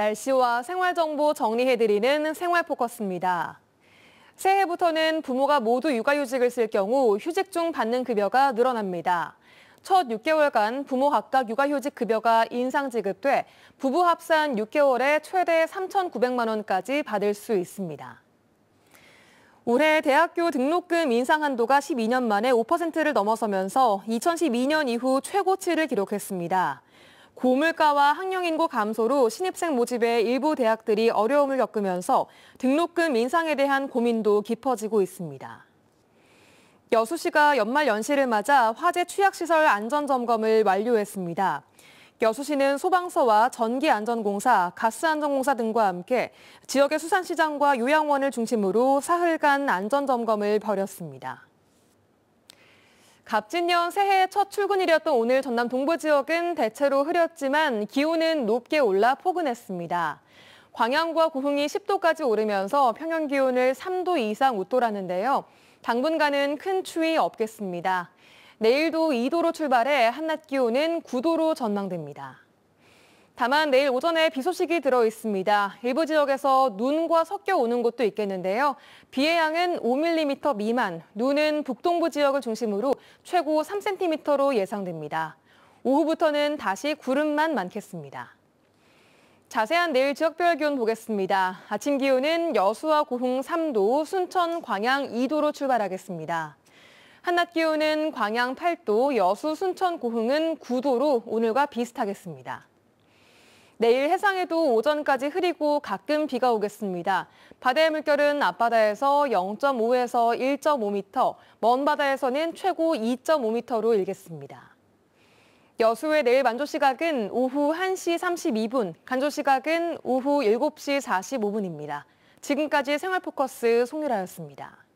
날씨와 생활 정보 정리해드리는 생활 포커스입니다. 새해부터는 부모가 모두 육아휴직을 쓸 경우 휴직 중 받는 급여가 늘어납니다. 첫 6개월간 부모 각각 육아휴직 급여가 인상 지급돼 부부 합산 6개월에 최대 3,900만 원까지 받을 수 있습니다. 올해 대학교 등록금 인상 한도가 12년 만에 5%를 넘어서면서 2012년 이후 최고치를 기록했습니다. 고물가와 학령인구 감소로 신입생 모집에 일부 대학들이 어려움을 겪으면서 등록금 인상에 대한 고민도 깊어지고 있습니다. 여수시가 연말 연시를 맞아 화재 취약시설 안전점검을 완료했습니다. 여수시는 소방서와 전기안전공사, 가스안전공사 등과 함께 지역의 수산시장과 요양원을 중심으로 사흘간 안전점검을 벌였습니다. 갑진년 새해 첫 출근이었던 일 오늘 전남 동부 지역은 대체로 흐렸지만 기온은 높게 올라 포근했습니다. 광양과 고흥이 10도까지 오르면서 평년 기온을 3도 이상 웃돌았는데요. 당분간은 큰 추위 없겠습니다. 내일도 2도로 출발해 한낮 기온은 9도로 전망됩니다. 다만 내일 오전에 비 소식이 들어 있습니다. 일부 지역에서 눈과 섞여 오는 곳도 있겠는데요. 비의 양은 5mm 미만, 눈은 북동부 지역을 중심으로 최고 3cm로 예상됩니다. 오후부터는 다시 구름만 많겠습니다. 자세한 내일 지역별 기온 보겠습니다. 아침 기온은 여수와 고흥 3도, 순천, 광양 2도로 출발하겠습니다. 한낮 기온은 광양 8도, 여수, 순천, 고흥은 9도로 오늘과 비슷하겠습니다. 내일 해상에도 오전까지 흐리고 가끔 비가 오겠습니다. 바다의 물결은 앞바다에서 0.5에서 1.5m, 먼 바다에서는 최고 2.5m로 일겠습니다. 여수의 내일 만조 시각은 오후 1시 32분, 간조 시각은 오후 7시 45분입니다. 지금까지 생활포커스 송유라였습니다.